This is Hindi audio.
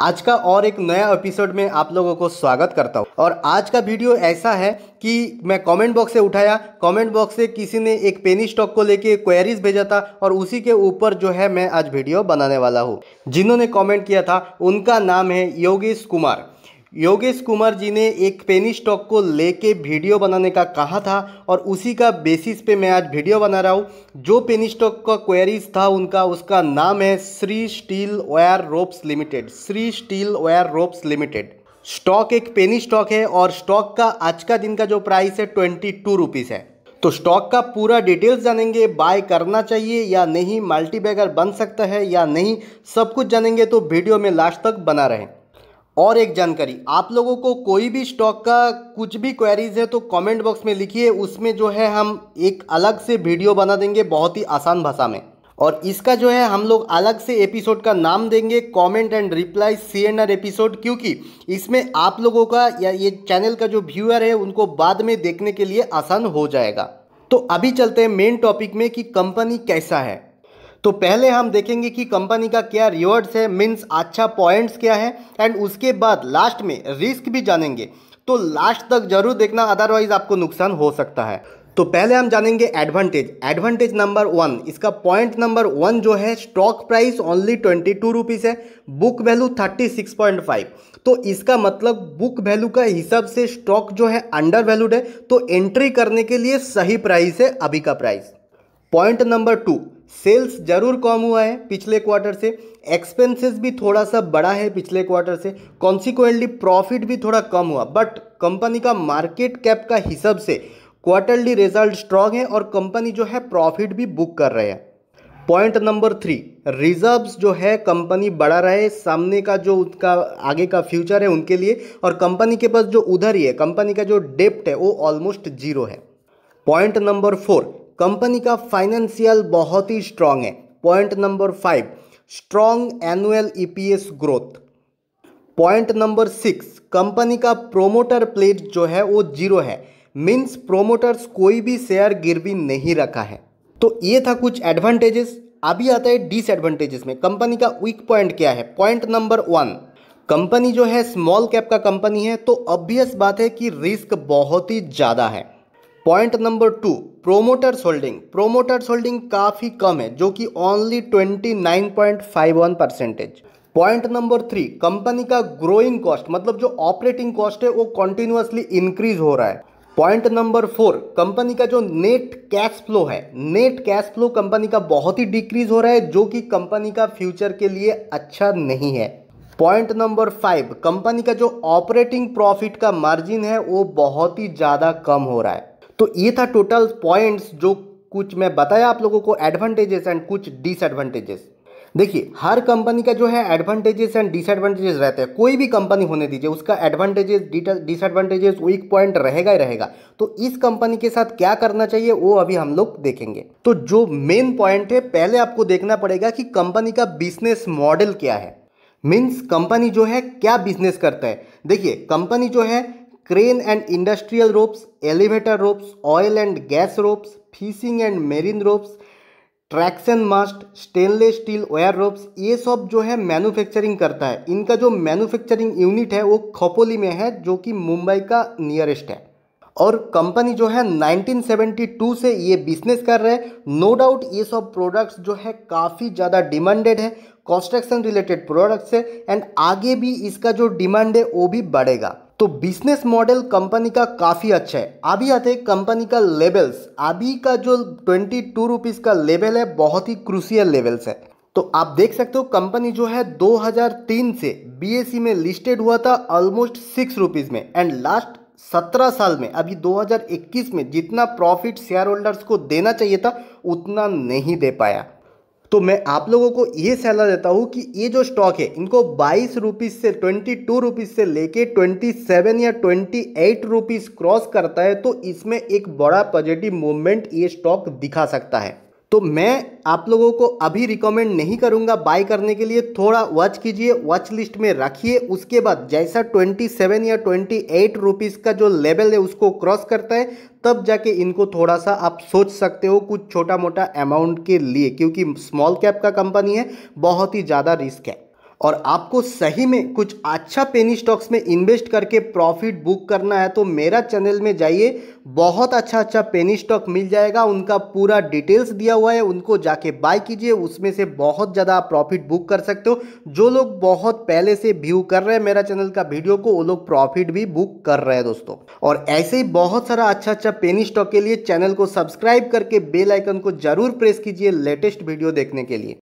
आज का और एक नया एपिसोड में आप लोगों को स्वागत करता हूँ और आज का वीडियो ऐसा है कि मैं कमेंट बॉक्स से उठाया कमेंट बॉक्स से किसी ने एक पेनी स्टॉक को लेके क्वेरीज भेजा था और उसी के ऊपर जो है मैं आज वीडियो बनाने वाला हूँ जिन्होंने कमेंट किया था उनका नाम है योगेश कुमार योगेश कुमार जी ने एक पेनी स्टॉक को लेके वीडियो बनाने का कहा था और उसी का बेसिस पे मैं आज वीडियो बना रहा हूँ जो पेनी स्टॉक का क्वेरीज था उनका उसका नाम है Shri steel wire ropes limited Shri steel wire ropes limited stock एक पेनी स्टॉक है और स्टॉक का आज का दिन का जो प्राइस है ट्वेंटी टू रुपीज़ है तो स्टॉक का पूरा डिटेल्स जानेंगे बाय करना चाहिए या नहीं मल्टीबैगर बन सकता है या नहीं सब कुछ जानेंगे तो वीडियो में लास्ट तक बना रहें और एक जानकारी आप लोगों को कोई भी स्टॉक का कुछ भी क्वेरीज है तो कमेंट बॉक्स में लिखिए उसमें जो है हम एक अलग से वीडियो बना देंगे बहुत ही आसान भाषा में और इसका जो है हम लोग अलग से एपिसोड का नाम देंगे comment and reply C N R episode क्योंकि इसमें आप लोगों का या ये चैनल का जो व्यूअर है उनको बाद में देखने के लिए आसान हो जाएगा तो अभी चलते हैं मेन टॉपिक में कि कंपनी कैसा है तो पहले हम देखेंगे कि कंपनी का क्या रिवॉर्ड्स है मीन्स अच्छा पॉइंट्स क्या है एंड उसके बाद लास्ट में रिस्क भी जानेंगे तो लास्ट तक जरूर देखना अदरवाइज आपको नुकसान हो सकता है तो पहले हम जानेंगे एडवांटेज एडवांटेज नंबर वन इसका पॉइंट नंबर वन जो है stock price only twenty two rupees है book value thirty six point five तो इसका मतलब बुक वैल्यू का हिसाब से स्टॉक जो है अंडर वैल्यूड है तो एंट्री करने के लिए सही प्राइस है अभी का price point number two sales जरूर कम हुआ है पिछले क्वार्टर से एक्सपेंसेस भी थोड़ा सा बड़ा है पिछले क्वार्टर से कॉन्सिक्वेंटली प्रॉफिट भी थोड़ा कम हुआ बट कंपनी का मार्केट कैप का हिसाब से क्वार्टरली रिजल्ट स्ट्रांग है और कंपनी जो है प्रॉफिट भी बुक कर रहे हैं पॉइंट नंबर थ्री रिजर्व्स जो है कंपनी बढ़ा रहे सामने का जो उनका आगे का फ्यूचर है उनके लिए और कंपनी के पास जो उधर ही है कंपनी का जो डेप्ट है वो ऑलमोस्ट जीरो है पॉइंट नंबर फोर कंपनी का फाइनेंशियल बहुत ही स्ट्रांग है point number five strong annual EPS growth point number six company का प्रोमोटर प्लेट जो है वो जीरो है मीन्स प्रोमोटर्स कोई भी शेयर गिरवी नहीं रखा है तो ये था कुछ एडवांटेजेस अभी आता है डिसएडवांटेजेस में कंपनी का वीक पॉइंट क्या है पॉइंट नंबर वन कंपनी जो है स्मॉल कैप का कंपनी है तो ऑब्वियस बात है कि रिस्क बहुत ही ज़्यादा है point number two promoters holding promoters holding काफ़ी कम है जो कि only twenty nine point five one percentage point number three company का ग्रोइंग कॉस्ट मतलब जो ऑपरेटिंग कॉस्ट है वो कॉन्टिन्यूसली इंक्रीज हो रहा है पॉइंट नंबर फोर कंपनी का जो नेट कैश फ्लो है नेट कैश फ्लो कंपनी का बहुत ही डिक्रीज हो रहा है जो कि कंपनी का फ्यूचर के लिए अच्छा नहीं है पॉइंट नंबर फाइव कंपनी का जो ऑपरेटिंग प्रॉफिट का मार्जिन है वो बहुत ही ज़्यादा कम हो रहा है तो ये था टोटल पॉइंट्स जो कुछ मैं बताया आप लोगों को एडवांटेजेस एंड कुछ डिसएडवांटेजेस देखिए हर कंपनी का जो है एडवांटेजेस एंड डिसएडवांटेजेस रहते हैं कोई भी कंपनी होने दीजिए उसका एडवांटेजेस डिसएडवांटेजेस वीक पॉइंट रहेगा ही रहेगा तो इस कंपनी के साथ क्या करना चाहिए वो अभी हम लोग देखेंगे तो जो मेन पॉइंट है पहले आपको देखना पड़ेगा कि कंपनी का बिजनेस मॉडल क्या है मीन्स कंपनी जो है क्या बिजनेस करता है देखिए कंपनी जो है crane and industrial ropes elevator ropes oil and gas ropes fishing and marine ropes traction mast stainless steel wire ropes ये सब जो है मैन्युफैक्चरिंग करता है इनका जो मैन्युफैक्चरिंग यूनिट है वो खपोली में है जो कि मुंबई का नियरेस्ट है और कंपनी जो है 1972 से ये बिजनेस कर रहे हैं नो डाउट ये सब प्रोडक्ट्स जो है काफ़ी ज़्यादा डिमांडेड है कंस्ट्रक्शन रिलेटेड प्रोडक्ट्स है एंड आगे भी इसका जो डिमांड है वो भी बढ़ेगा तो बिजनेस मॉडल कंपनी का काफ़ी अच्छा है अभी आते हैं कंपनी का लेवल्स अभी का जो ट्वेंटी टू रुपीज़ का लेवल है बहुत ही क्रूसियल लेवल्स है तो आप देख सकते हो कंपनी जो है 2003 से बी में लिस्टेड हुआ था ऑलमोस्ट सिक्स रुपीज़ में एंड लास्ट सत्रह साल में अभी 2021 में जितना प्रॉफिट शेयर होल्डर्स को देना चाहिए था उतना नहीं दे पाया तो मैं आप लोगों को ये सलाह देता हूँ कि ये जो स्टॉक है इनको बाईस रुपीज़ से ट्वेंटी टू रुपीज़ से लेके ट्वेंटी सेवन या ट्वेंटी एट रुपीज़ क्रॉस करता है तो इसमें एक बड़ा पॉजिटिव मूवमेंट ये स्टॉक दिखा सकता है तो मैं आप लोगों को अभी रिकमेंड नहीं करूंगा बाय करने के लिए थोड़ा वॉच कीजिए वॉच लिस्ट में रखिए उसके बाद जैसा 27 या 28 रुपीस का जो लेवल है उसको क्रॉस करता है तब जाके इनको थोड़ा सा आप सोच सकते हो कुछ छोटा मोटा अमाउंट के लिए क्योंकि स्मॉल कैप का कंपनी है बहुत ही ज़्यादा रिस्क है और आपको सही में कुछ अच्छा पेनी स्टॉक्स में इन्वेस्ट करके प्रॉफिट बुक करना है तो मेरा चैनल में जाइए बहुत अच्छा अच्छा पेनी स्टॉक मिल जाएगा उनका पूरा डिटेल्स दिया हुआ है उनको जाके बाय कीजिए उसमें से बहुत ज़्यादा आप प्रॉफिट बुक कर सकते हो जो लोग बहुत पहले से व्यू कर रहे हैं मेरा चैनल का वीडियो को वो लोग प्रॉफिट भी बुक कर रहे हैं दोस्तों और ऐसे ही बहुत सारा अच्छा अच्छा पेनी स्टॉक के लिए चैनल को सब्सक्राइब करके बेलाइकन को जरूर प्रेस कीजिए लेटेस्ट वीडियो देखने के लिए